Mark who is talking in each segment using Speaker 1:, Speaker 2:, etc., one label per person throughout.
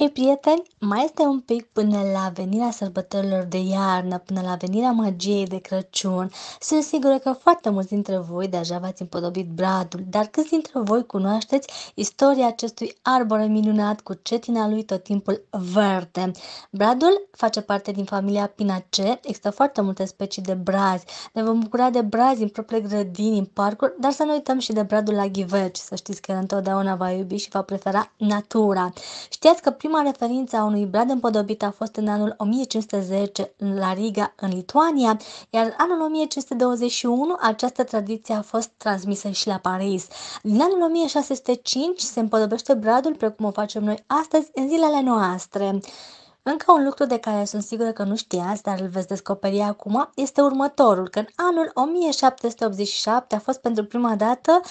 Speaker 1: Hei prieteni, mai este un pic până la venirea sărbătorilor de iarnă, până la venirea magiei de Crăciun. Sunt sigură că foarte mulți dintre voi deja v-ați împodobit bradul, dar câți dintre voi cunoașteți istoria acestui arbore minunat cu cetina lui tot timpul verde? Bradul face parte din familia pinace, există foarte multe specii de brazi. Ne vom bucura de brazi în propriile grădini, în parcuri, dar să nu uităm și de bradul la ghiveci, să știți că întotdeauna va iubi și va prefera natura. Știați că prim- Prima referință a unui brad împodobit a fost în anul 1510 la Riga, în Lituania, iar în anul 1521 această tradiție a fost transmisă și la Paris. Din anul 1605 se împodobește bradul precum o facem noi astăzi în zilele noastre. Încă un lucru de care sunt sigură că nu știați, dar îl veți descoperi acum, este următorul, că în anul 1787 a fost pentru prima dată uh,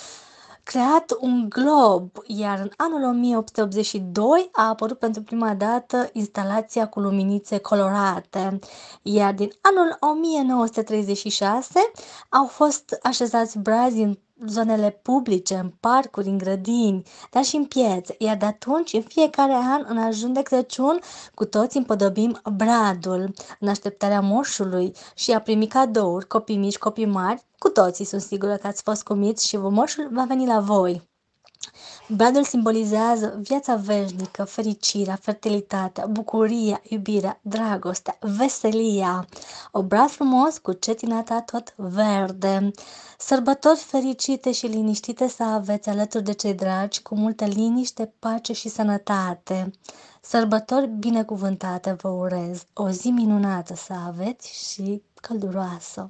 Speaker 1: creat un glob, iar în anul 1882 a apărut pentru prima dată instalația cu luminițe colorate, iar din anul 1936 au fost așezați brazi în zonele publice, în parcuri, în grădini, dar și în piețe. Iar de atunci, în fiecare an, în ajun de Crăciun, cu toți împodobim bradul, în așteptarea moșului și a primi cadouri, copii mici, copii mari, cu toții sunt sigură că ați fost cumiți și moșul va veni la voi. Bradul simbolizează viața veșnică, fericirea, fertilitatea, bucuria, iubirea, dragostea, veselia. Obraz frumos cu cetinata tot verde. Sărbători fericite și liniștite să aveți alături de cei dragi, cu multă liniște, pace și sănătate. Sărbători binecuvântate vă urez, o zi minunată să aveți și călduroasă.